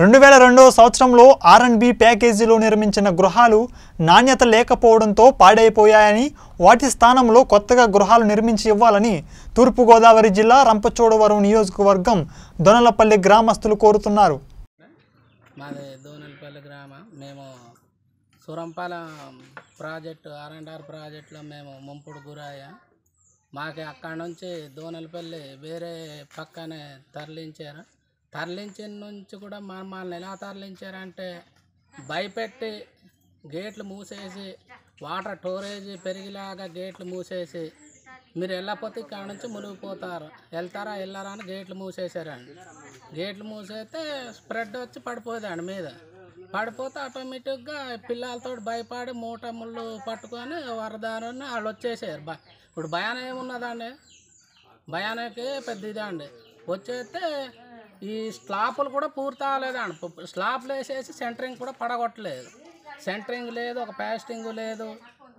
రెండు వేల రెండవ సంవత్సరంలో ఆర్ఎన్బి ప్యాకేజీలో నిర్మించిన గృహాలు నాణ్యత లేకపోవడంతో పాడైపోయాయని వాటి స్థానంలో కొత్తగా గృహాలు నిర్మించి ఇవ్వాలని తూర్పుగోదావరి జిల్లా రంపచోడవరం నియోజకవర్గం దొనలపల్లి గ్రామస్తులు కోరుతున్నారు మాది దోనలపల్లి గ్రామం మేము ప్రాజెక్టు ఆర్ ప్రాజెక్టులో మేము ముంపుడు గురయ్యా మాకు అక్కడ నుంచి దోనలపల్లి వేరే పక్కనే తరలించారు తరలించిన నుంచి కూడా మమ్మల్ని ఎలా తరలించారంటే భయపెట్టి గేట్లు మూసేసి వాటర్ స్టోరేజ్ పెరిగేలాగా గేట్లు మూసేసి మీరు వెళ్ళకపోతే ఇక్కడ నుంచి మునిగిపోతారు వెళ్తారా వెళ్ళారా అని గేట్లు మూసేసారండి గేట్లు మూసేస్తే స్ప్రెడ్ వచ్చి పడిపోదాండి మీద పడిపోతే ఆటోమేటిక్గా పిల్లలతో భయపడి మూట ముళ్ళు పట్టుకొని వరదారని వాళ్ళు వచ్చేసారు బ ఇప్పుడు భయానం ఏమున్నదండి భయానకే పెద్ద ఇదండి వచ్చేస్తే ఈ స్లాపులు కూడా పూర్తి లేదండి స్లాపులు వేసేసి సెంటరింగ్ కూడా పడగొట్టలేదు సెంటరింగ్ లేదు ఒక ప్యాస్టింగ్ లేదు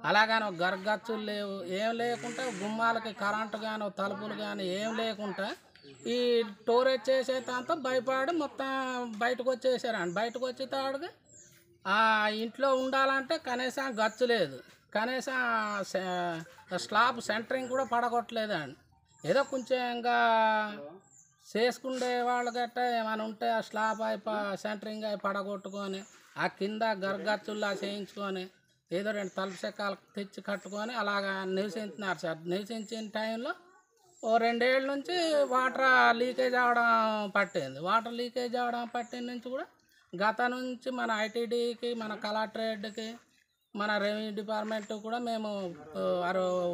అలాగని ఒక గర్గచ్చులు లేవు ఏం లేకుంటే గుమ్మాలకి కరెంటు కానీ తలుపులు కానీ ఏం లేకుండా ఈ టోరేజ్ చేసే దాంతో భయపడి మొత్తం బయటకు వచ్చేసారండి బయటకు వచ్చే తాడుగా ఆ ఇంట్లో ఉండాలంటే కనీసం గచ్చు లేదు కనీసం స్లాబ్ సెంటరింగ్ కూడా పడగొట్టలేదండి ఏదో కొంచెం ఇంకా చేసుకుండే వాళ్ళు గట్ట ఏమైనా ఉంటే ఆ స్లాబ్ అయి సెంటరింగ్ అయి పడగొట్టుకొని ఆ కింద గర్గచ్చుల్లా చేయించుకొని ఏదో రెండు తలసెక్కాలు తెచ్చి కట్టుకొని అలాగా నివసించినారు సార్ నివసించిన టైంలో ఓ రెండేళ్ళ నుంచి వాటర్ లీకేజ్ అవడం పట్టింది వాటర్ లీకేజ్ అవడం పట్టిన నుంచి కూడా గత నుంచి మన ఐటీడీకి మన కలెక్టరేట్కి మన రెవెన్యూ డిపార్ట్మెంట్ కూడా మేము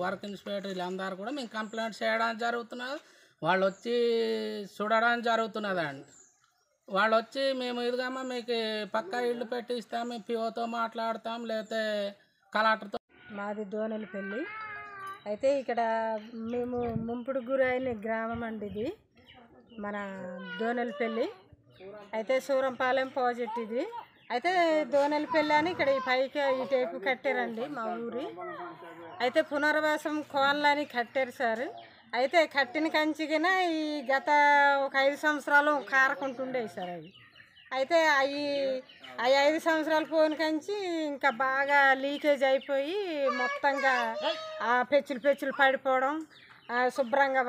వర్క్ ఇన్స్పెక్టర్ వీళ్ళందరూ కూడా మేము కంప్లైంట్ చేయడం జరుగుతున్నది వాళ్ళు వచ్చి చూడడం జరుగుతున్నదండి వాళ్ళు వచ్చి మేము ఇదిగమ్మ మీకు పక్క ఇల్లు పెట్టిస్తాం మేము పిఓతో మాట్లాడతాం లేకపోతే కలెక్టర్తో మాది పెళ్ళి అయితే ఇక్కడ మేము ముంపుడు గురైన గ్రామం అండి ఇది మన పెళ్ళి అయితే సూరంపాలెం ప్రాజెక్ట్ ఇది అయితే దోనెలపల్లి అని ఇక్కడ ఈ పైకి ఈ టైపు కట్టారండి మా ఊరి అయితే పునర్వాసం కోన్లని కట్టారు సార్ అయితే కట్టిన కంచికిన ఈ గత ఒక ఐదు సంవత్సరాలు కారకుంటుండే సార్ అవి అయితే అవి అవి ఐదు సంవత్సరాలు పోయిన కంచి ఇంకా బాగా లీకేజ్ అయిపోయి మొత్తంగా పెచ్చులు పెచ్చులు పడిపోవడం శుభ్రంగా